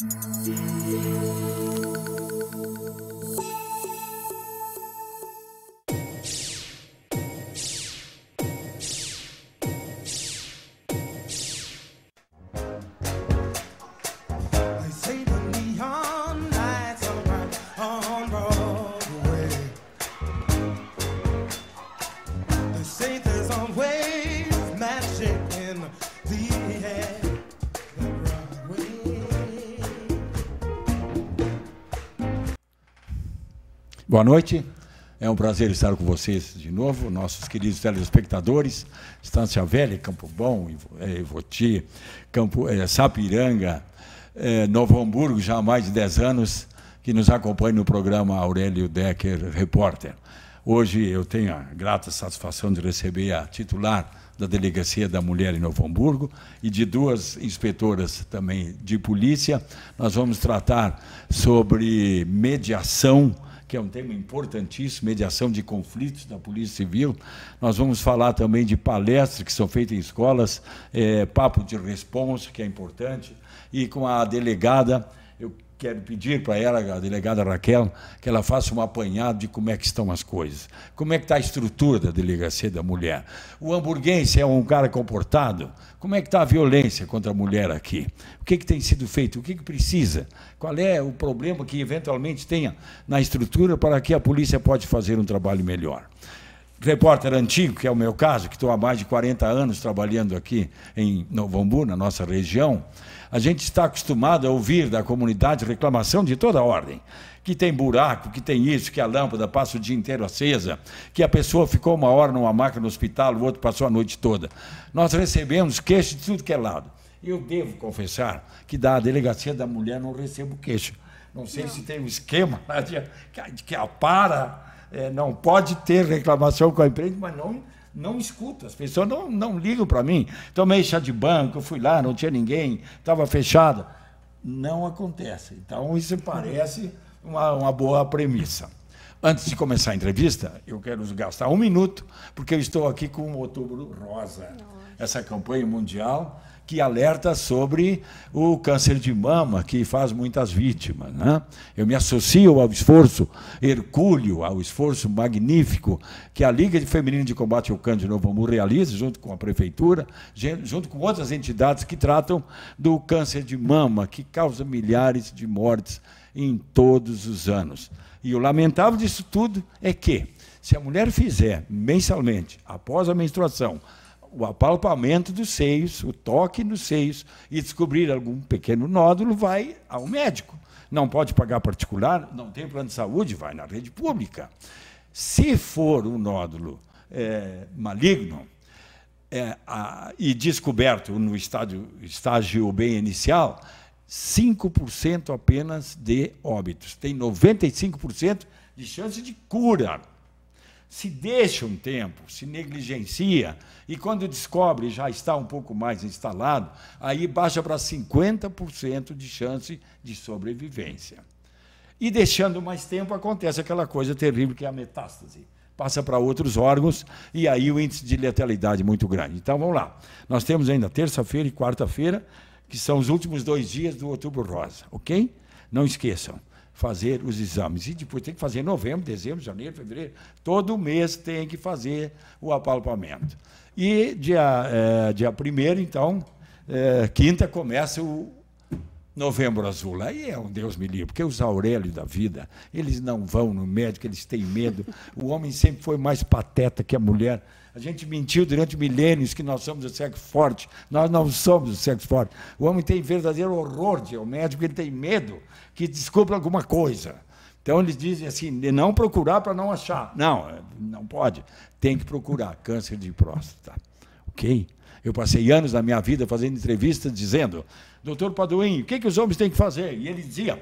Música Boa noite. É um prazer estar com vocês de novo, nossos queridos telespectadores, Estância Velha, Campo Bom, é, Ivoti, Campo, é, Sapiranga, é, Novo Hamburgo, já há mais de 10 anos, que nos acompanha no programa Aurélio Decker Repórter. Hoje eu tenho a grata satisfação de receber a titular da Delegacia da Mulher em Novo Hamburgo e de duas inspetoras também de polícia. Nós vamos tratar sobre mediação que é um tema importantíssimo, mediação de conflitos da Polícia Civil. Nós vamos falar também de palestras que são feitas em escolas, é, papo de responsa, que é importante, e com a delegada Quero pedir para ela, a delegada Raquel, que ela faça um apanhado de como é que estão as coisas, como é que está a estrutura da delegacia da mulher. O hamburguense é um cara comportado? Como é que está a violência contra a mulher aqui? O que, é que tem sido feito? O que, é que precisa? Qual é o problema que eventualmente tenha na estrutura para que a polícia pode fazer um trabalho melhor? repórter antigo, que é o meu caso, que estou há mais de 40 anos trabalhando aqui em Novo Hamburgo, na nossa região, a gente está acostumado a ouvir da comunidade reclamação de toda ordem. Que tem buraco, que tem isso, que a lâmpada passa o dia inteiro acesa, que a pessoa ficou uma hora numa maca no hospital, o outro passou a noite toda. Nós recebemos queixa de tudo que é lado. Eu devo confessar que da delegacia da mulher não recebo queixa. Não sei não. se tem um esquema de, que, que apara é, não pode ter reclamação com a empresa, mas não não escuta as pessoas não, não ligam para mim. Tomei chá de banco, fui lá, não tinha ninguém, estava fechado. Não acontece. Então, isso parece uma, uma boa premissa. Antes de começar a entrevista, eu quero gastar um minuto, porque eu estou aqui com o Outubro Rosa, Nossa. essa campanha mundial que alerta sobre o câncer de mama, que faz muitas vítimas. Né? Eu me associo ao esforço hercúleo, ao esforço magnífico que a Liga Feminina Feminino de Combate ao Câncer de Novo Amor realiza, junto com a Prefeitura, junto com outras entidades que tratam do câncer de mama, que causa milhares de mortes em todos os anos. E o lamentável disso tudo é que, se a mulher fizer mensalmente, após a menstruação, o apalpamento dos seios, o toque nos seios e descobrir algum pequeno nódulo, vai ao médico. Não pode pagar particular, não tem plano de saúde, vai na rede pública. Se for um nódulo é, maligno é, a, e descoberto no estágio bem inicial, 5% apenas de óbitos. Tem 95% de chance de cura se deixa um tempo, se negligencia, e quando descobre já está um pouco mais instalado, aí baixa para 50% de chance de sobrevivência. E deixando mais tempo, acontece aquela coisa terrível que é a metástase. Passa para outros órgãos e aí o índice de letalidade é muito grande. Então vamos lá. Nós temos ainda terça-feira e quarta-feira, que são os últimos dois dias do outubro rosa, ok? Não esqueçam fazer os exames. E depois tem que fazer em novembro, dezembro, janeiro, fevereiro. Todo mês tem que fazer o apalpamento. E dia, é, dia primeiro então, é, quinta, começa o Novembro Azul. Aí é um Deus me livre, porque os Aurélio da vida, eles não vão no médico, eles têm medo. O homem sempre foi mais pateta que a mulher. A gente mentiu durante milênios que nós somos o sexo forte. Nós não somos o sexo forte. O homem tem verdadeiro horror de ir ao médico, ele tem medo que descubra alguma coisa. Então eles dizem assim, não procurar para não achar. Não, é, não pode. Tem que procurar câncer de próstata. Ok? Eu passei anos da minha vida fazendo entrevistas dizendo, doutor Paduim, o que, que os homens têm que fazer? E ele dizia,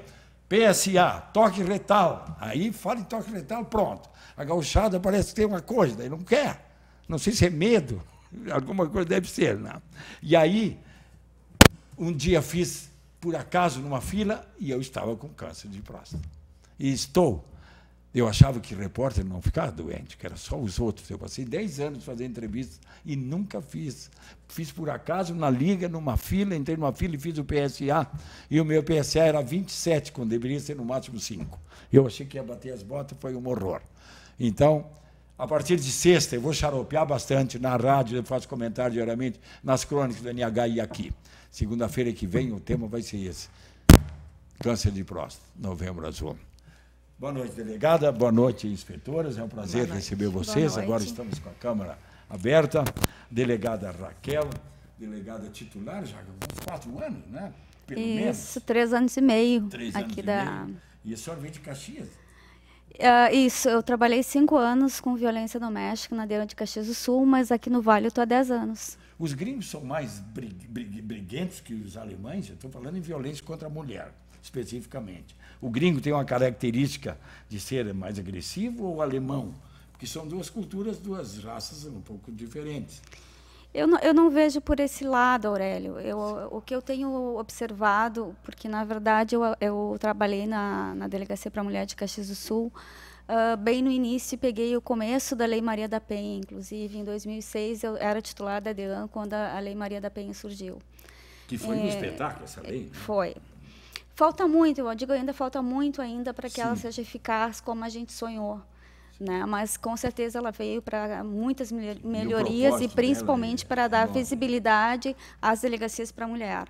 PSA, toque retal. Aí fala em toque retal, pronto. A gauchada parece que tem uma coisa, daí não quer. Não sei se é medo, alguma coisa deve ser. Não. Né? E aí, um dia fiz, por acaso, numa fila, e eu estava com câncer de próstata. E estou. Eu achava que repórter não ficava doente, que era só os outros. Eu passei 10 anos fazendo entrevistas e nunca fiz. Fiz por acaso na liga, numa fila, entrei numa fila e fiz o PSA. E o meu PSA era 27, quando deveria ser no máximo 5. Eu achei que ia bater as botas, foi um horror. Então, a partir de sexta, eu vou xaropear bastante na rádio, eu faço comentário diariamente nas crônicas do NH e aqui. Segunda-feira que vem o tema vai ser esse: câncer de próstata, novembro azul. Boa noite, delegada. Boa noite, inspetoras. É um prazer receber vocês. Agora estamos com a Câmara aberta. Delegada Raquel, delegada titular já há uns quatro anos, né? Pelo Isso, menos. três anos e meio. Três aqui anos da... e meio. E a senhora vem de Caxias? Uh, isso, eu trabalhei cinco anos com violência doméstica na Deira de Caxias do Sul, mas aqui no Vale eu estou há dez anos. Os gringos são mais brig, brig, briguentos que os alemães, estou falando em violência contra a mulher, especificamente. O gringo tem uma característica de ser mais agressivo ou o alemão? Porque são duas culturas, duas raças um pouco diferentes. Eu não, eu não vejo por esse lado, Aurélio. Eu, o que eu tenho observado, porque na verdade eu, eu trabalhei na, na Delegacia para a Mulher de Caxias do Sul, Uh, bem no início, peguei o começo da Lei Maria da Penha, inclusive em 2006 eu era titular da DEAN quando a, a Lei Maria da Penha surgiu. Que foi é, um espetáculo essa lei? Né? Foi. Falta muito, eu digo ainda falta muito ainda para que Sim. ela seja eficaz como a gente sonhou né? Mas com certeza ela veio para muitas melhorias e, e principalmente né? para dar Bom. visibilidade às delegacias para a mulher.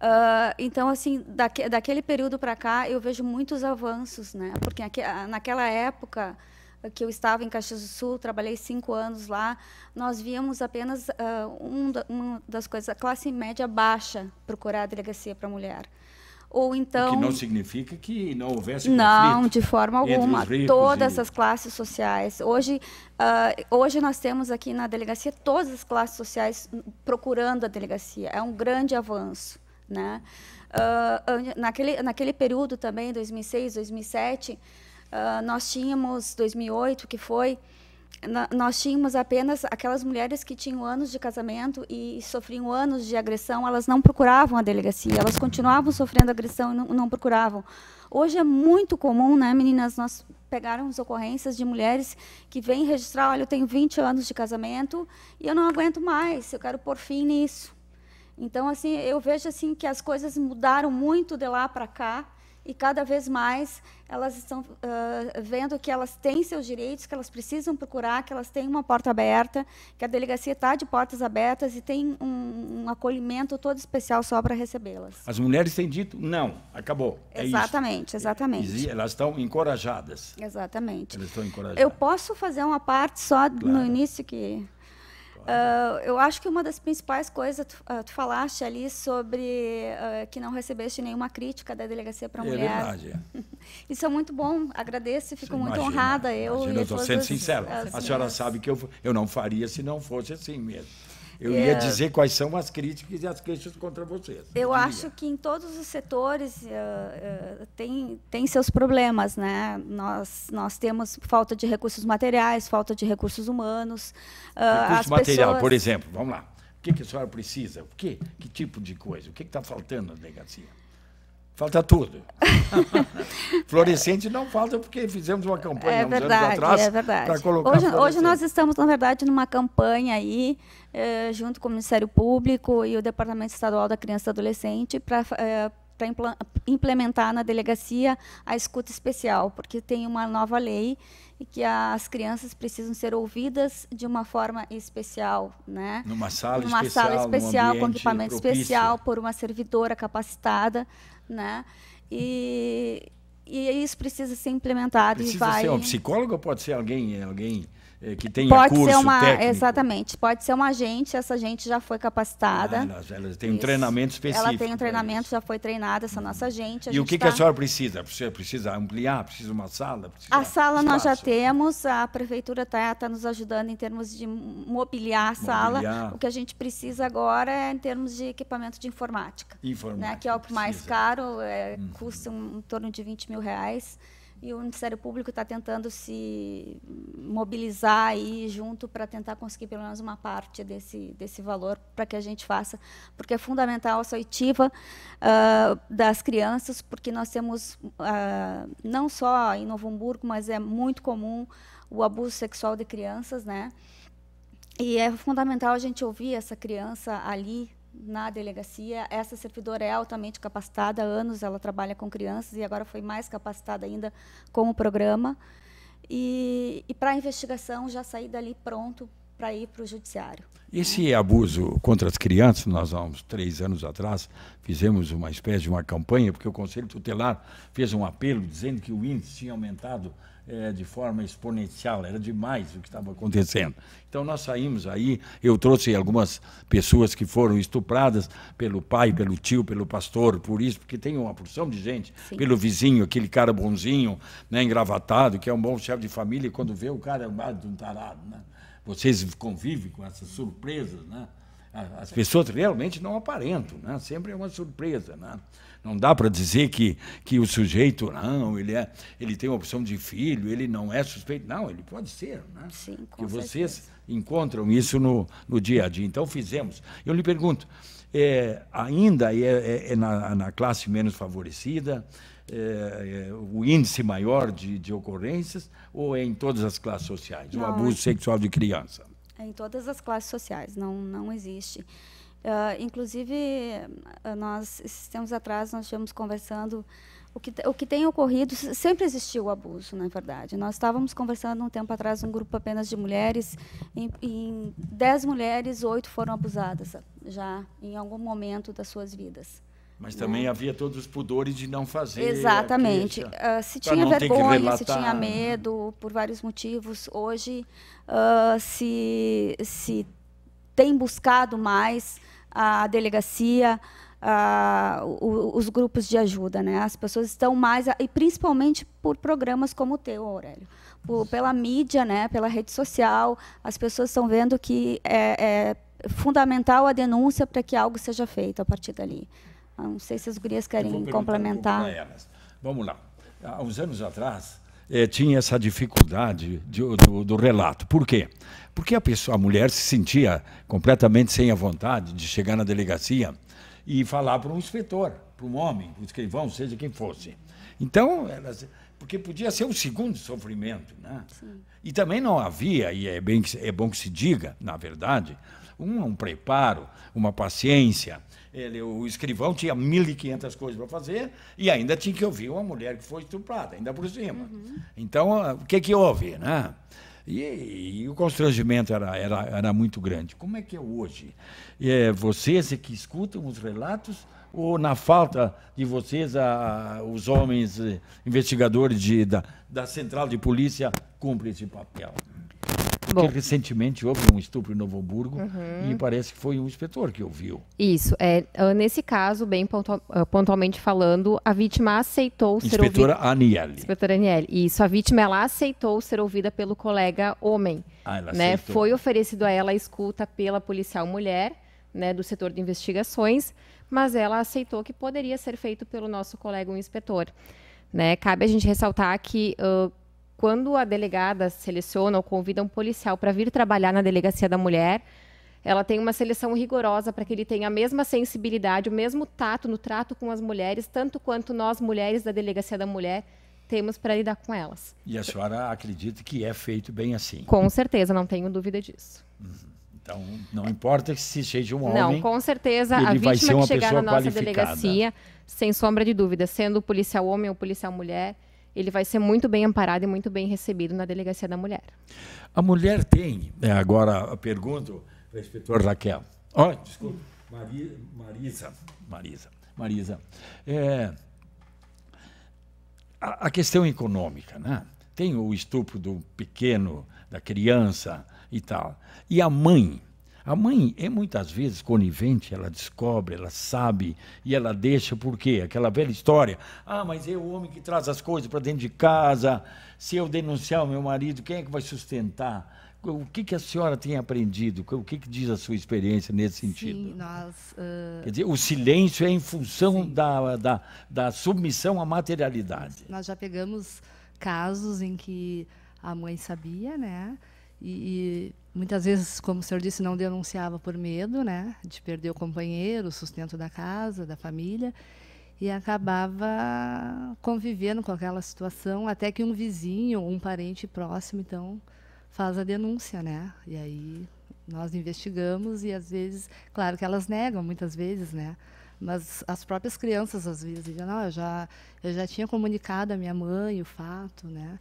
Uh, então, assim, daque, daquele período para cá, eu vejo muitos avanços, né? Porque aqui, ah, naquela época que eu estava em Caxias do Sul, trabalhei cinco anos lá, nós víamos apenas uh, um da, uma das coisas, a classe média baixa procurar a delegacia para a mulher ou então. O que não então significa que não houvesse conflito. Não, de forma alguma. Todas e... as classes sociais. Hoje, uh, hoje nós temos aqui na delegacia todas as classes sociais procurando a delegacia. É um grande avanço. Né? Uh, naquele, naquele período também, 2006, 2007, uh, nós tínhamos, 2008, que foi nós tínhamos apenas aquelas mulheres que tinham anos de casamento e sofriam anos de agressão, elas não procuravam a delegacia, elas continuavam sofrendo agressão e não, não procuravam. Hoje é muito comum, né, meninas, nós pegaram ocorrências de mulheres que vêm registrar, olha, eu tenho 20 anos de casamento e eu não aguento mais, eu quero pôr fim nisso. Então, assim, eu vejo assim que as coisas mudaram muito de lá para cá e cada vez mais elas estão uh, vendo que elas têm seus direitos, que elas precisam procurar, que elas têm uma porta aberta, que a delegacia está de portas abertas e tem um, um acolhimento todo especial só para recebê-las. As mulheres têm dito não, acabou. É exatamente, é exatamente. Elas estão encorajadas. Exatamente. Elas estão encorajadas. Eu posso fazer uma parte só claro. no início que Uh, eu acho que uma das principais coisas, tu, uh, tu falaste ali sobre uh, que não recebeste nenhuma crítica da delegacia para a é Verdade, é. Isso é muito bom, agradeço, e fico muito imagina, honrada. Eu estou sendo sincera. a senhora sabe que eu, eu não faria se não fosse assim mesmo. Eu é. ia dizer quais são as críticas e as queixas contra vocês. Eu acho que em todos os setores uh, uh, tem, tem seus problemas, né? Nós, nós temos falta de recursos materiais, falta de recursos humanos. Uh, Recurso material, pessoas... por exemplo, vamos lá. O que, que a senhora precisa? O que? Que tipo de coisa? O que está faltando na delegacia? Falta tudo. Florescente não falta porque fizemos uma campanha é verdade, anos atrás é verdade. colocar hoje, hoje nós estamos, na verdade, numa campanha aí, eh, junto com o Ministério Público e o Departamento Estadual da Criança e Adolescente, para eh, implementar na delegacia a escuta especial, porque tem uma nova lei e que as crianças precisam ser ouvidas de uma forma especial, né? Numa sala Numa especial, sala especial com equipamento propício. especial por uma servidora capacitada, né? E, e isso precisa ser implementado precisa e vai. Ser um psicólogo ou pode ser alguém, alguém é, que tem pode curso ser uma, técnico. Exatamente, pode ser uma gente, essa gente já foi capacitada. Ah, ela tem um treinamento específico. Ela tem um treinamento, já foi treinada essa nossa gente. e gente o que, tá... que, a tá senhora precisa? Você precisa ampliar? Precisa uma sala? Precisa a sala espaço. nós já temos, a prefeitura está tá nos ajudando em termos de mobiliar a sala. Mobiliar. O que a gente precisa agora é em termos de equipamento de informática. Informática. Né, que é o mais caro, é, uhum. custa um, em torno de 20 mil reais e o Ministério Público está tentando se mobilizar aí junto para tentar conseguir pelo menos uma parte desse, desse valor para que a gente faça, porque é fundamental essa oitiva uh, das crianças, porque nós temos, uh, não só em Novo Hamburgo, mas é muito comum o abuso sexual de crianças, né? E é fundamental a gente ouvir essa criança ali na delegacia. Essa servidora é altamente capacitada, há anos ela trabalha com crianças e agora foi mais capacitada ainda com o programa. E, e para a investigação já saí dali pronto para ir para o judiciário. Esse abuso contra as crianças, nós há uns três anos atrás fizemos uma espécie de uma campanha, porque o Conselho Tutelar fez um apelo dizendo que o índice tinha aumentado é, de forma exponencial, era demais o que estava acontecendo. Então nós saímos aí, eu trouxe algumas pessoas que foram estupradas pelo pai, pelo tio, pelo pastor, por isso, porque tem uma porção de gente, Sim. pelo vizinho, aquele cara bonzinho, né, engravatado, que é um bom chefe de família, e quando vê o cara é um tarado, né? Vocês convivem com essas surpresas, né? as pessoas realmente não aparentam, né? sempre é uma surpresa. Né? Não dá para dizer que, que o sujeito, não, ele, é, ele tem opção de filho, ele não é suspeito. Não, ele pode ser. Né? Sim, com que vocês encontram isso no, no dia a dia. Então, fizemos. Eu lhe pergunto, é, ainda é, é, é na, na, classe menos favorecida, é, é, o índice maior de, de ocorrências, ou é em todas as classes sociais, não, o abuso é sexual de criança? em todas as classes sociais, não, não existe. Uh, inclusive, ah, nós, esses tempos atrás, nós estivemos conversando, o que, o que tem ocorrido, sempre existiu o abuso, na verdade. Nós estávamos conversando um tempo atrás, um grupo apenas de mulheres, em, em dez mulheres, oito foram abusadas já em algum momento das suas vidas. Mas também havia todos os pudores de não fazer. Exatamente. Uh, se tinha vergonha, se tinha medo, por vários motivos. Hoje uh, se, se tem buscado mais a delegacia, ah, o, os grupos de ajuda. Né? As pessoas estão mais, e principalmente por programas como o teu, Aurélio. Por, pela mídia, né? pela rede social, as pessoas estão vendo que é, é fundamental a denúncia para que algo seja feito a partir dali. Ah, não sei se as gurias querem complementar. Um elas. Vamos lá. Há uns anos atrás, é, tinha essa dificuldade de, do, do, relato. Por quê? Porque a, pessoa, a mulher se sentia completamente sem a vontade de chegar na delegacia e falar para um inspetor, para um homem, para um escrivão, seja quem fosse. Então, elas, porque podia ser um segundo sofrimento. Né? Sim. E também não havia, e é, bem, é bom que se diga, na verdade, um, um preparo, uma paciência ele, o escrivão tinha 1.500 coisas para fazer e ainda tinha que ouvir uma mulher que foi estuprada, ainda por cima. Uhum. Então, ah, o que, que houve? Né? E, e, o constrangimento era, era, era muito grande. Como é que é hoje? É, vocês é que escutam os relatos ou na falta de vocês, a, os homens eh, investigadores de, da, da central de polícia, cumprem esse papel? Porque Bom. recentemente houve um estupro em Novo Hamburgo uhum. e parece que foi um inspetor que ouviu. Isso. É, ah, nesse caso, bem pontual, ah, pontualmente falando, a vítima aceitou Inspetora ser ouvida. Inspetora Aniele. Inspetora Aniele. Isso. A vítima ela aceitou ser ouvida pelo colega homem. Ah, ela né? Aceitou. Foi oferecido a ela a escuta pela policial mulher. Né, do setor de investigações, mas ela aceitou que poderia ser feito pelo nosso colega, um inspetor. Né? Cabe a gente ressaltar que uh, quando a delegada seleciona ou convida um policial para vir trabalhar na delegacia da mulher, ela tem uma seleção rigorosa para que ele tenha a mesma sensibilidade, o mesmo tato no trato com as mulheres, tanto quanto nós mulheres da delegacia da mulher temos para lidar com elas. E a senhora acredita que é feito bem assim? Com certeza, não tenho dúvida disso. Uhum. Então, não importa se seja um homem. Não, com certeza a vítima que chegar na nossa delegacia, sem sombra de dúvida, sendo policial homem ou policial mulher, ele vai ser muito bem amparado e muito bem recebido na delegacia da mulher. A mulher tem, é, agora pergunto para a inspetora Raquel. Olha, desculpa, Marisa, Marisa, Marisa. É, a, a, questão econômica, né? Tem o estupro do pequeno, da criança e tal. E a mãe, a mãe é muitas vezes conivente, ela descobre, ela sabe e ela deixa por quê? Aquela velha história. Ah, mas é o homem que traz as coisas para dentro de casa. Se eu denunciar o meu marido, quem é que vai sustentar? O que, que a senhora tem aprendido? O que, que diz a sua experiência nesse sentido? Sim, nós, uh... Quer dizer, o silêncio é em função da, da, da submissão à materialidade. Nós já pegamos casos em que a mãe sabia, né? E, e, muitas vezes, como o senhor disse, não denunciava por medo, né, de perder o companheiro, o sustento da casa, da família, e acabava convivendo com aquela situação até que um vizinho, um parente próximo, então faz a denúncia, né? E aí nós investigamos e às vezes, claro que elas negam muitas vezes, né? Mas as próprias crianças às vezes dizem, não, eu já eu já tinha comunicado a minha mãe o fato, né?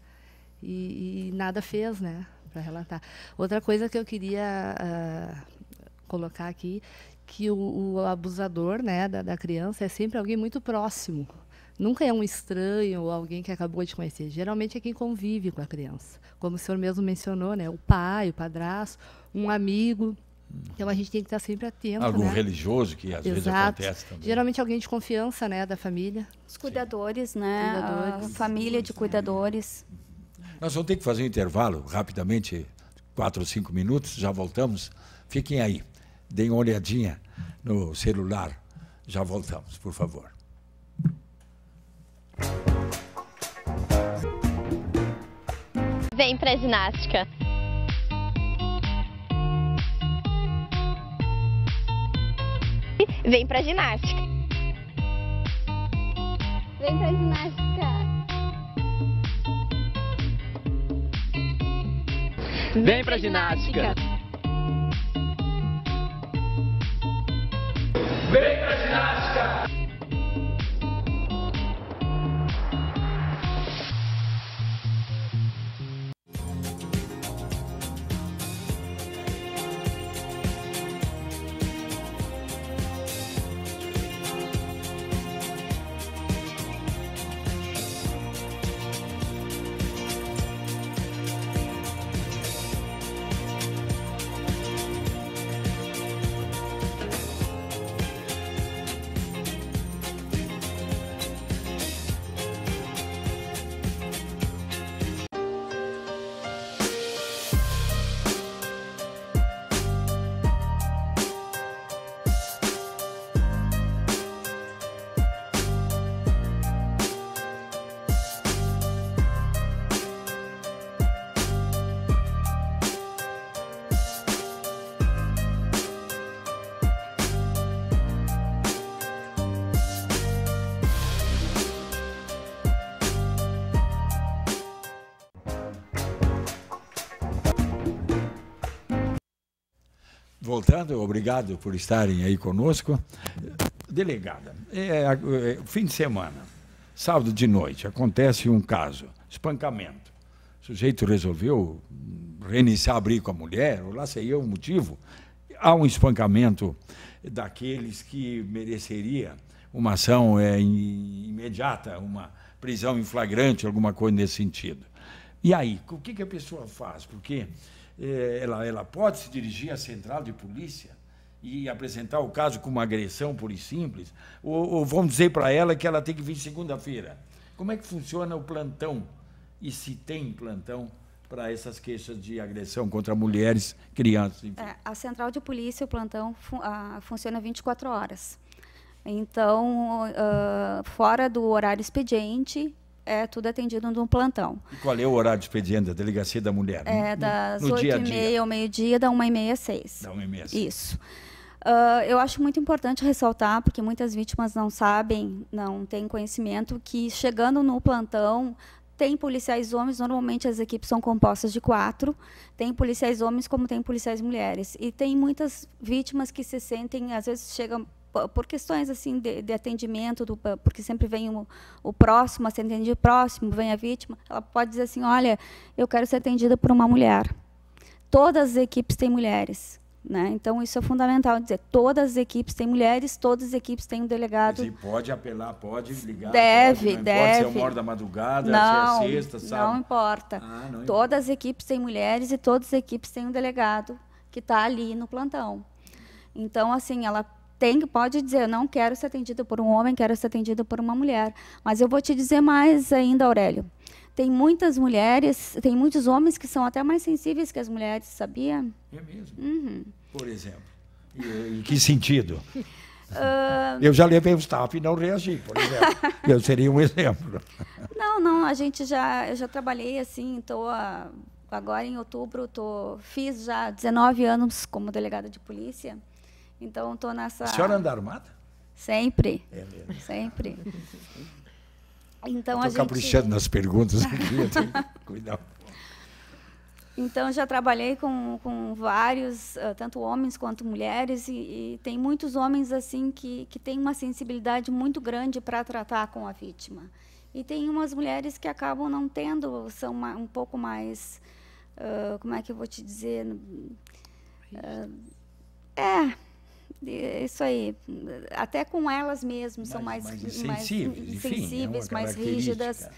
E, e nada fez, né? para relatar. Outra coisa que eu queria uh, colocar aqui, que o, o abusador né, da, da criança é sempre alguém muito próximo. Nunca é um estranho ou alguém que acabou de conhecer. Geralmente é quem convive com a criança. Como o senhor mesmo mencionou, né? o pai, o padrasto, um amigo. Então a gente tem que estar sempre atento. Algo né? religioso que às Exato. vezes acontece também. Geralmente alguém de confiança né, da família. Os cuidadores, né? Cuidadores. A família de cuidadores. Nós vamos ter que fazer um intervalo rapidamente, quatro ou cinco minutos, já voltamos. Fiquem aí, deem uma olhadinha no celular, já voltamos, por favor. Vem pra ginástica. Vem pra ginástica. Vem pra ginástica. Vem pra ginástica! Vem pra ginástica! voltando, obrigado por estarem aí conosco. Delegada, é, é, fim de semana, sábado de noite, acontece um caso, espancamento. O sujeito resolveu reiniciar a briga com a mulher, ou lá sei eu o motivo. Há um espancamento daqueles que mereceria uma ação é, imediata, uma prisão em flagrante, alguma coisa nesse sentido. E aí, o que, que a pessoa faz? Porque eh, ela, ela pode se dirigir à central de polícia e apresentar o caso como agressão pura e simples? Ou, ou vão dizer para ela que ela tem que vir segunda-feira? Como é que funciona o plantão? E se tem plantão para essas queixas de agressão contra mulheres, crianças? Enfim? É, a central de polícia, o plantão, fun a, ah, funciona 24 horas. Então, uh, fora do horário expediente, é tudo atendido num plantão. E qual é o horário de expediente da Delegacia da Mulher? É das oito e meia ao meio-dia, da uma e meia às seis. Da uma e meia Isso. Uh, eu acho muito importante ressaltar, porque muitas vítimas não sabem, não têm conhecimento, que chegando no plantão tem policiais homens, normalmente as equipes são compostas de quatro, tem policiais homens como tem policiais mulheres. E tem muitas vítimas que se sentem, às vezes chegam por questões assim de, de atendimento, do, porque sempre vem o, o próximo a ser atendido, próximo vem a vítima, ela pode dizer assim, olha, eu quero ser atendida por uma mulher. Todas as equipes têm mulheres. Né? Então, isso é fundamental dizer. Todas as equipes têm mulheres, todas as equipes têm um delegado. pode apelar, pode ligar. Deve, pode, não é deve. Pode ser uma hora da madrugada, não, se é sexta, sabe? Não importa. Ah, não todas importa. as equipes têm mulheres e todas as equipes têm um delegado que está ali no plantão. Então, assim, ela tem, pode dizer, eu não quero ser atendido por um homem, quero ser atendido por uma mulher. Mas eu vou te dizer mais ainda, Aurélio. Tem muitas mulheres, tem muitos homens que são até mais sensíveis que as mulheres, sabia? É mesmo? Uhum. Por exemplo. em que sentido? Uh... Eu já levei o tapa e não reagi, por exemplo. eu seria um exemplo. Não, não, a gente já, eu já trabalhei assim, estou agora em outubro, tô, fiz já 19 anos como delegada de polícia. Então, estou nessa. A senhora anda armada? Sempre. É mesmo. Sempre. Então, Estou gente... caprichando nas perguntas aqui, eu tenho que cuidar. Então, já trabalhei com, com vários, eh, tanto homens quanto mulheres, e, e tem muitos homens assim que, que têm uma sensibilidade muito grande para tratar com a vítima. E tem umas mulheres que acabam não tendo, são uma, um pouco mais. Uh, como é que eu vou te dizer? Uh, é é, é isso aí, até com elas mesmas são mais, mais né, insensíveis, mais, é mais rígidas.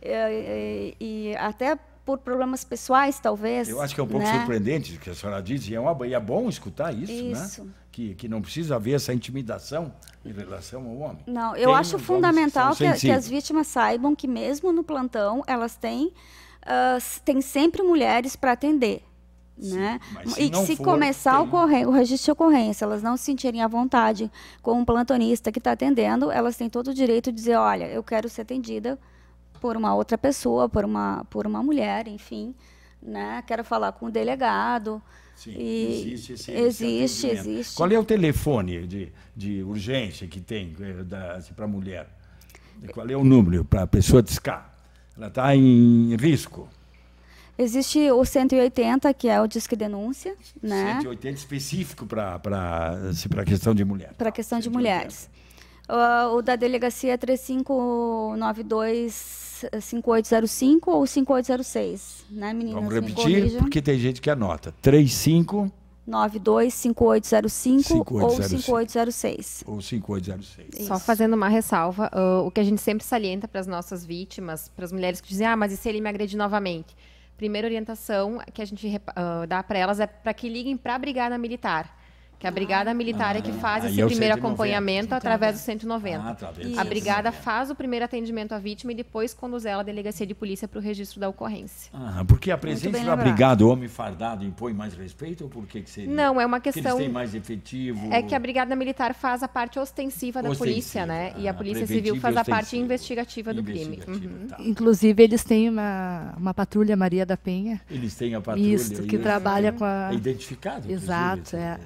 E, e, e, até por problemas pessoais, talvez. Eu acho que é um pouco né? surpreendente o que a senhora diz, e é, uma, e é bom escutar isso, né? isso. né? Que, que não precisa haver essa intimidação em relação ao homem. Não, eu Tem acho fundamental que, que as vítimas saibam que mesmo no plantão, elas têm, uh, têm sempre mulheres para atender. Sim, né? e que se for, começar ocorrer, o registro de ocorrência, elas não se sentirem à vontade com um plantonista que está atendendo, elas têm todo o direito de dizer, olha, eu quero ser atendida por uma outra pessoa, por uma, por uma mulher, enfim, né? Quero falar com o delegado. Sim, e existe esse, existe, esse existe. Qual é o telefone de, de urgência que tem eh, assim, para a mulher? Qual é o número para a pessoa discar? Ela está em risco. Existe o 180, que é o Disque Denúncia. Né? 180 específico para a questão de mulher. Para a questão 180. de mulheres. Uh, o da delegacia é 3592-5805 ou 5806, né, meninas? Vamos repetir, porque tem gente que anota. 35... 5805 ou 5806. Ou 5806. Isso. Só fazendo uma ressalva, uh, o que a gente sempre salienta para as nossas vítimas, para as mulheres que dizem, ah, mas e se ele me agredir novamente? primeira orientação que a gente uh, dá para elas é para que liguem para a Brigada Militar que é a brigada militar é que ah, faz esse é primeiro acompanhamento então, através do 190. Tá. Ah, tá, através a brigada faz o primeiro atendimento à vítima e depois conduz ela à delegacia de polícia para o registro da ocorrência. Ah, porque a presença da brigada, o homem fardado, impõe mais respeito ou por que, que seria? Não, é uma questão... Que eles têm mais efetivo? É que a brigada militar faz a parte ostensiva da ostensiva, polícia, né? Ah, e a ah, polícia civil faz a parte investigativa do crime. Uhum. Tá. Inclusive, eles têm uma, uma patrulha Maria da Penha. Eles têm a patrulha. Isso, que trabalha com a... É identificado. Exato, é.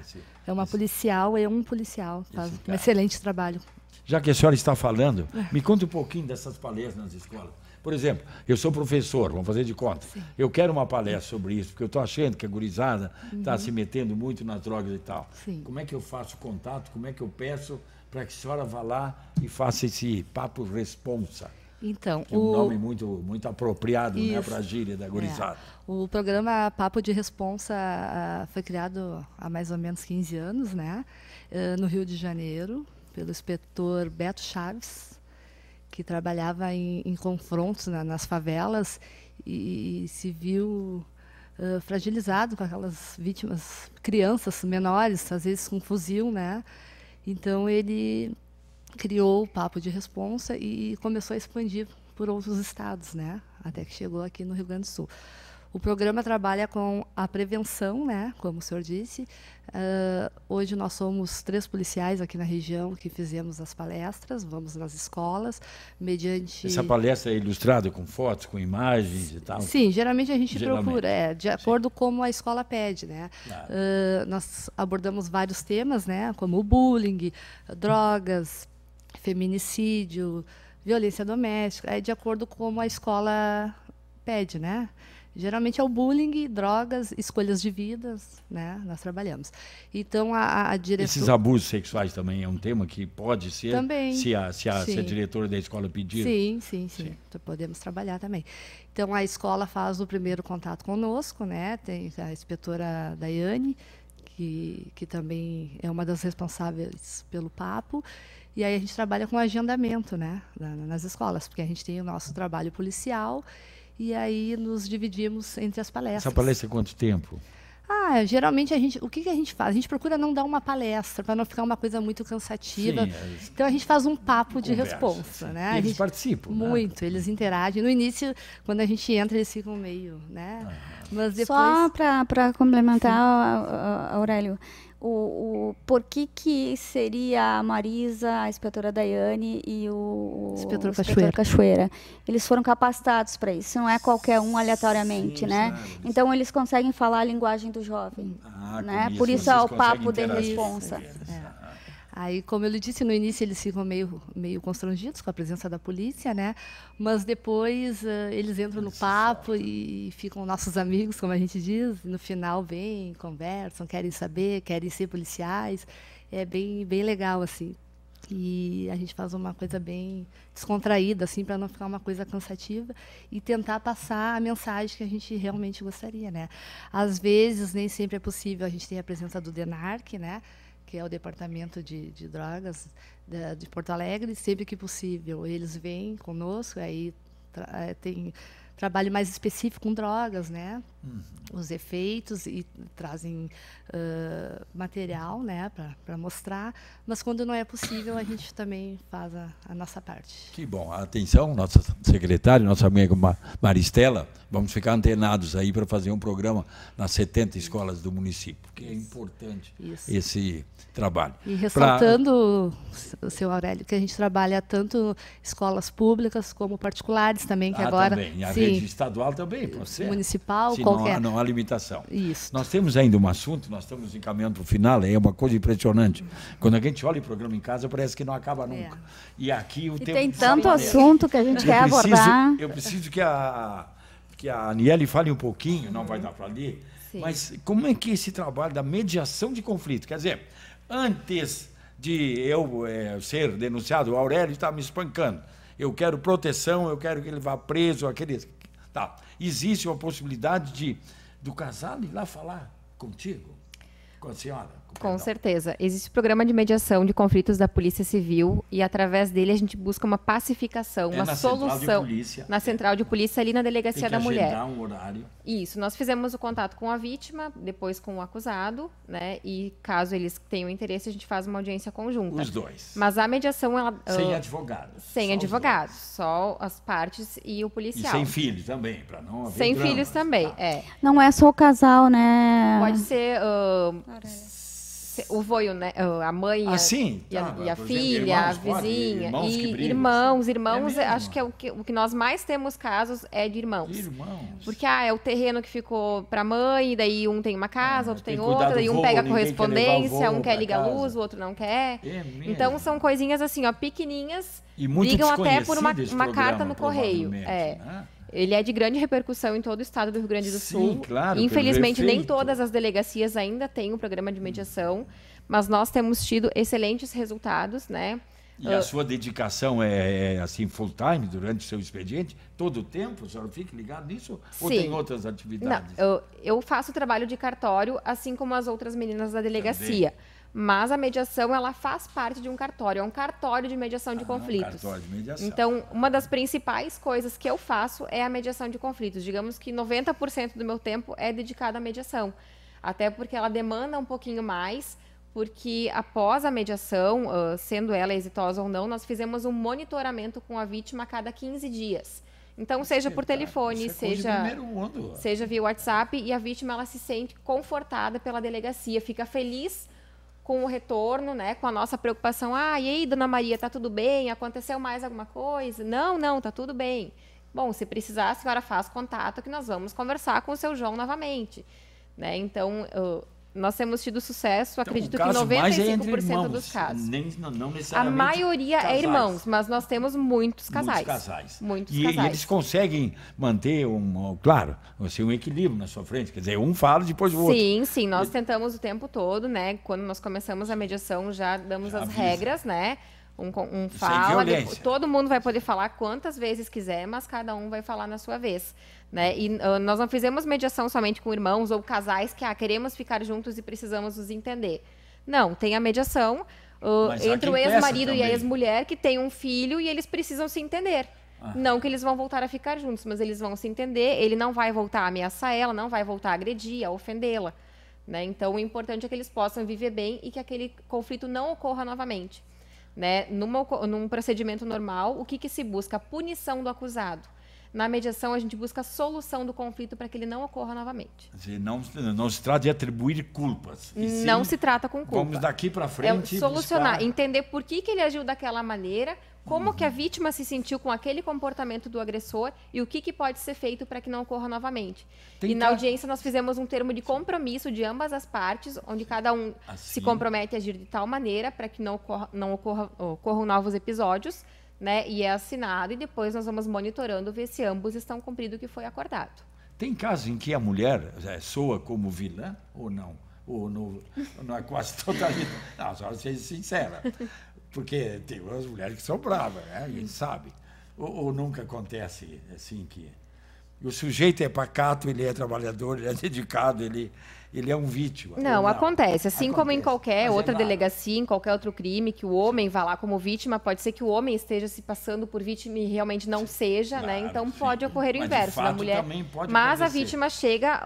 É uma policial e é um policial. Faz tá? um excelente trabalho. Já que a senhora está falando, é. me conta um pouquinho dessas palestras nas escolas. Por exemplo, eu sou professor, vamos fazer de conta. Sim. Eu quero uma palestra sobre isso, porque eu estou achando que a gurizada está uhum. se metendo muito nas drogas e tal. Sim. Como é que eu faço contato? Como é que eu peço para que a senhora vá lá e faça esse papo responsa? Então, que é um o... nome muito, muito apropriado né, para a gíria da é. gurizada. É. O programa Papo de Responsa ah, foi criado há mais ou menos 15 anos, né, ah, no Rio de Janeiro, pelo inspetor Beto Chaves, que trabalhava em, em confrontos né, nas favelas e, e se viu uh, fragilizado com aquelas vítimas, crianças menores, às vezes com fuzil, né? Então ele criou o Papo de Responsa e começou a expandir por outros estados, né? até que chegou aqui no Rio Grande do Sul. O programa trabalha com a prevenção, né? como o senhor disse. Uh, hoje nós somos três policiais aqui na região que fizemos as palestras, vamos nas escolas, mediante... Essa palestra é ilustrada com fotos, com imagens e tal? Sim, geralmente a gente geralmente. procura, é, de acordo Sim. como a escola pede. Né? Claro. Uh, nós abordamos vários temas, né? como o bullying, drogas, feminicídio, violência doméstica, é de acordo com como a escola pede, né? Geralmente é o bullying, drogas, escolhas de vidas, né? Nós trabalhamos. Então a, a Esses abusos sexuais também é um tema que pode ser. Também. Se a, se a, se a diretora da escola pedir. Sim, sim, sim, sim. Então, podemos trabalhar também. Então a escola faz o primeiro contato conosco, né? Tem a inspetora Daiane, que, que também é uma das responsáveis pelo papo. E aí a gente trabalha com agendamento né, nas escolas, porque a gente tem o nosso trabalho policial e aí nos dividimos entre as palestras. Essa palestra é quanto tempo? Ah, geralmente a gente, o que, que, a gente faz? A gente procura não dar uma palestra para não ficar uma coisa muito cansativa. Sim, é então a gente faz um papo de resposta, sim. né? Eles gente, participam. Né? Muito, né? eles interagem. No início, quando a gente entra, eles ficam meio, né? Ah. Mas depois... Só para complementar, Aurélio, o, o por que, que seria a Marisa, a inspetora Daiane e o, inspetor, Cachoeira. Cachoeira. Eles foram capacitados para isso, não é qualquer um aleatoriamente, Sim, né? Então eles conseguem falar a linguagem do jovem, ah, né? Isso, Por isso é o papo de responsa. É. é. Aí, como eu lhe disse no início, eles ficam meio, meio constrangidos com a presença da polícia, né? Mas depois uh, eles entram no papo é e ficam nossos amigos, como a gente diz. No final, vêm, conversam, querem saber, querem ser policiais. É bem, bem legal, assim. E a gente faz uma coisa bem descontraída, assim, para não ficar uma coisa cansativa e tentar passar a mensagem que a gente realmente gostaria, né? Às vezes, nem sempre é possível. A gente tem a presença do DENARC, né? que é o departamento de, de drogas de, de, Porto Alegre, sempre que possível. Eles vêm conosco, aí tra eh, tem trabalho mais específico com drogas, né? Uhum. os efeitos e trazem uh, material né, para mostrar, mas quando não é possível, a gente também faz a, a nossa parte. Que bom. Atenção, nossa secretária, nossa amiga Maristela, vamos ficar antenados aí para fazer um programa nas 70 escolas do município, que é importante Isso. esse trabalho. E ressaltando, pra... seu Aurélio, que a gente trabalha tanto escolas públicas como particulares também, que ah, agora... Também. E a sim, rede estadual também, Municipal, Sim, qualquer. Não, não há limitação. Isso. Nós temos ainda um assunto, nós estamos encaminhando para o final, é uma coisa impressionante. Quando a gente olha o programa em casa, parece que não acaba é. nunca. É. E aqui o e tempo. Tem tanto assunto que a gente quer preciso, abordar. Eu preciso que a, que a Aniele fale um pouquinho, não vai dar para ali. Sim. Mas como é que é esse trabalho da mediação de conflito? Quer dizer, antes de eu é, ser denunciado, o Aurélio está me espancando. Eu quero proteção, eu quero que ele vá preso, aquele Tá. Existe uma possibilidade de do casal ir lá falar contigo, com a senhora? Com certeza. Existe o programa de mediação de conflitos da Polícia Civil e através dele a gente busca uma pacificação, é uma na solução central polícia, na central de polícia ali na delegacia da mulher. Um horário. Isso. Nós fizemos o contato com a vítima, depois com o acusado, né? E caso eles tenham interesse, a gente faz uma audiência conjunta. Os dois. Mas a mediação ela ah, sem uh, advogados. Sem advogados, só as partes e o policial. E sem filhos também, para não haver Sem dramas, filhos também, tá. é. Não é só o casal, né? Pode ser uh, o voio, né? A mãe ah, sim? e a, tá, e a filha, irmãos, a vizinha. Irmãos, e brigam, irmãos, assim. irmãos é, é acho que é o que, o que nós mais temos casos é de irmãos. Irmãos. Porque ah, é o terreno que ficou para a mãe, daí um tem uma casa, ah, outro tem, tem outra, daí um voo, pega correspondência, quer um quer ligar a luz, o outro não quer. É então são coisinhas assim, ó, pequenininhas. E muito ligam até por uma, uma carta no correio. É. Né? Ele é de grande repercussão em todo o estado do Rio Grande do Sul. Sim, claro. Infelizmente, nem todas as delegacias ainda têm um programa de mediação, mas nós temos tido excelentes resultados, né? E a ah, sua dedicação é, é, assim full time durante o seu expediente? Todo o tempo? A senhora fica ligado nisso? Sim. Ou tem outras atividades? Não, eu, eu faço trabalho de cartório, assim como as outras meninas da delegacia. Também. Mas a mediação, ela faz parte de um cartório, é um cartório de mediação de ah, é conflitos. Cartório de mediação. Então, uma das principais coisas que eu faço é a mediação de conflitos. Digamos que 90% do meu tempo é dedicado à mediação. Até porque ela demanda um pouquinho mais, porque após a mediação, ah, sendo ela exitosa ou não, nós fizemos um monitoramento com a vítima a cada 15 dias. Então, seja é por telefone, é seja, seja via WhatsApp, e a vítima ela se sente confortada pela delegacia, fica feliz com o retorno, né, com a nossa preocupação. Ah, e aí, dona Maria, tá tudo bem? Aconteceu mais alguma coisa? Não, não, tá tudo bem. Bom, se precisar, a senhora faz contato que nós vamos conversar com o seu João novamente. Né? Então, uh, nós temos tido sucesso, então, acredito que 95% é dos casos. Nem, não, não necessariamente a maioria é casais. é irmãos, mas nós temos muitos casais. Muitos casais. Muitos e, casais. e eles conseguem manter, um, claro, assim, um equilíbrio na sua frente. Quer dizer, um fala depois o outro. Sim, sim. Nós tentamos o tempo todo, né? Quando nós começamos a mediação, já damos já as avisa. regras, né? Um, um fala, todo mundo vai poder falar quantas vezes quiser, mas cada um vai falar na sua vez. Né? E uh, nós não fizemos mediação somente com irmãos ou casais que ah, queremos ficar juntos e precisamos nos entender. Não, tem a mediação uh, entre o ex-marido e a ex-mulher que tem um filho e eles precisam se entender. Ah. Não que eles vão voltar a ficar juntos, mas eles vão se entender. Ele não vai voltar a ameaçar ela, não vai voltar a agredir, a ofendê-la. Né? Então, o importante é que eles possam viver bem e que aquele conflito não ocorra novamente. Né? Numa, num procedimento normal, o que, que se busca? A punição do acusado. Na mediação, a gente busca a solução do conflito para que ele não ocorra novamente. não, não se trata de atribuir culpas. Sim, não se trata com culpa. Vamos daqui para é frente. É solucionar, buscar... entender por que, que ele agiu daquela maneira, como uhum. que a uhum. vítima se sentiu com aquele comportamento do agressor e o que, que pode ser feito para que não ocorra novamente. Tem e na audiência nós fizemos um termo de compromisso de ambas as partes, onde cada um assim. se compromete a agir de tal maneira para que não, ocorra, não ocorra, ocorram novos episódios né? E é assinado e depois nós vamos monitorando ver se ambos estão cumprindo o que foi acordado. Tem casos em que a mulher é, soa como vilã ou não? Ou no, é quase totalidade? Não, só ser sincera. Porque tem umas mulheres que são bravas, né? a gente sabe. Ou, ou nunca acontece assim que e o sujeito é pacato, ele é trabalhador, ele é dedicado, ele, ele é um vítima. Não, não. acontece. Assim acontece. como em qualquer Mas outra é delegacia, em qualquer outro crime, que o homem sim. vá lá como vítima, pode ser que o homem esteja se passando por vítima e realmente não sim. seja, né? claro, né? Então sim. pode ocorrer o Mas inverso da né? mulher. Mas acontecer. a vítima chega,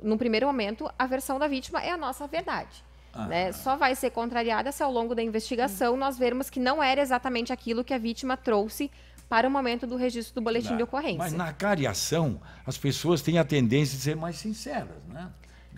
no primeiro momento, a versão da vítima é a nossa verdade. Ah. né? Só vai ser contrariada se ao longo da investigação nós vermos que não era exatamente aquilo que a vítima trouxe para o momento do registro do boletim na, de ocorrência. Mas na cariação, as pessoas têm a tendência de ser mais sinceras, né?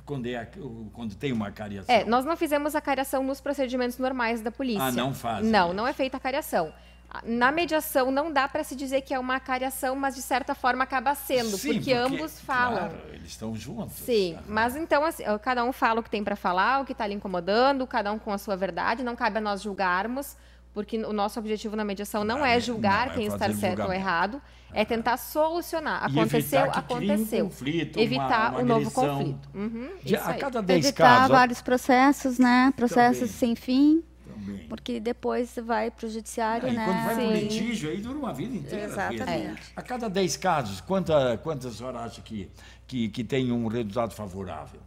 Quando, é, quando tem uma cariação. É, nós não fizemos a cariação nos procedimentos normais da polícia. Ah, não fazem. Não, não é feita a cariação. Ah, na mediação não dá para se dizer que é uma cariação, mas de certa forma acaba sendo, Sim, porque, porque, ambos falam. Claro, eles estão juntos. Sim, Aham. mas então assim, cada um fala o que tem para falar, o que está lhe incomodando, cada um com a sua verdade, não cabe a nós julgarmos porque o nosso objetivo na mediação não ah, é julgar não, quem está certo ou errado, é tentar solucionar. Aconteceu, aconteceu. Um conflito, evitar uma, uma um novo conflito. Uhum, a cada 10 evitar casos. vários processos, né? Processos Também. sem fim. Também. Porque depois vai para o judiciário, né? Quando vai para o litígio, aí dura uma vida inteira. Exatamente. A cada 10 casos, quanta, quantas senhora acha que, que, que tem um resultado favorável?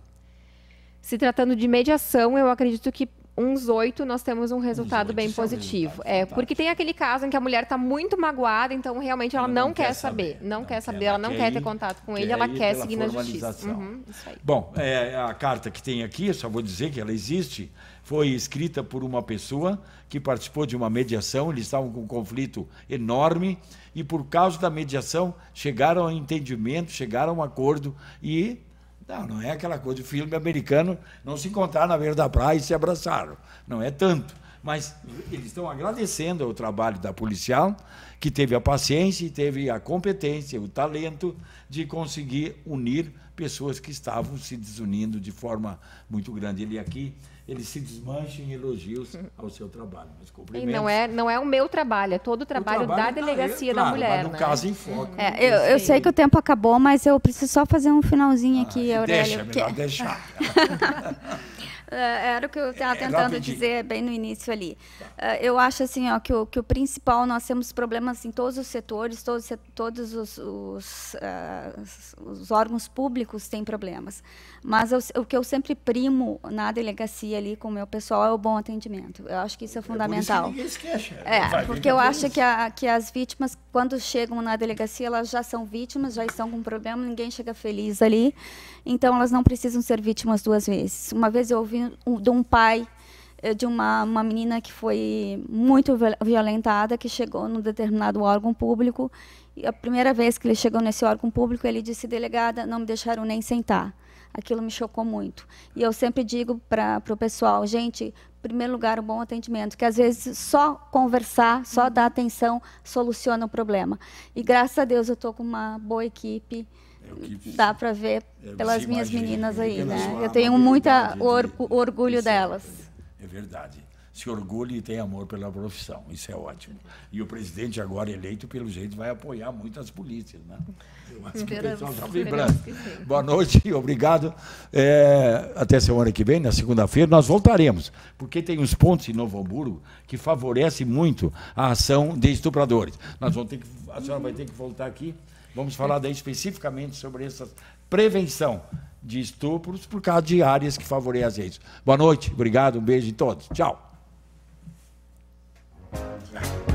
Se tratando de mediação, eu acredito que uns oito, nós temos um resultado bem é positivo. É, porque tem aquele caso em que a mulher está muito magoada, então realmente ela, ela não, não, quer saber. saber. Não, não, quer saber, ela, ela não quer, ter contato com quer ele, ela quer seguir na justiça. Uhum, Bom, é, a carta que tem aqui, só vou dizer que ela existe, foi escrita por uma pessoa que participou de uma mediação, eles estavam com um conflito enorme, e por causa da mediação chegaram a entendimento, chegaram a um acordo e não, não é aquela coisa de filme americano não se encontrar na beira da praia e se abraçaram. Não é tanto. Mas eles estão agradecendo o trabalho da policial, que teve a paciência e teve a competência, o talento de conseguir unir pessoas que estavam se desunindo de forma muito grande. Ele aqui ele se desmanche em elogios ao seu trabalho. Mas E não é, não é o meu trabalho, é todo o trabalho, o trabalho da é delegacia é, da, é, claro, da mulher. no né? caso em foco. É, eu, eu sei que o tempo acabou, mas eu preciso só fazer um finalzinho ah, aqui, Aurélio. Deixa, porque... É melhor deixar. Era o que eu estava tentando dizer bem no início ali. Tá. Eu acho assim, ó, que, o, que o principal, nós temos problemas em todos os setores, todos, todos os, os, uh, os órgãos públicos têm problemas. Mas eu, o que eu sempre primo na delegacia ali com o meu pessoal é o bom atendimento. Eu acho que isso é fundamental. É por isso que ninguém se É, porque eu acho que, a, que as vítimas, quando chegam na delegacia, elas já são vítimas, já estão com problema, ninguém chega feliz ali. Então, elas não precisam ser vítimas duas vezes. Uma vez eu ouvi um, de um pai eh, de uma, uma menina que foi muito violentada, que chegou num determinado órgão público. E a primeira vez que ele chegou nesse órgão público, ele disse, delegada, não me deixaram nem sentar aquilo me chocou muito. E eu sempre digo para o pessoal, gente, em primeiro lugar, um bom atendimento, que às vezes só conversar, só uhum. dar atenção, soluciona o problema. E graças a Deus eu estou com uma boa equipe, é dá para ver é, pelas minhas meninas né? aí, né? Eu tenho muita orgulho, orgulho é delas. É verdade se orgulhe e tem amor pela profissão. Isso é ótimo. E o presidente agora eleito, pelo jeito, vai apoiar muito as polícias. Né? Eu acho que o pessoal está vibrando. Boa noite, obrigado. É, até semana que vem, na segunda-feira, nós voltaremos, porque tem uns pontos em Novo Hamburgo que favorecem muito a ação de estupradores. Nós vamos ter que, a senhora vai ter que voltar aqui. Vamos falar daí especificamente sobre essa prevenção de estupros por causa de áreas que favorecem isso. Boa noite, obrigado, um beijo em todos. Tchau. 来。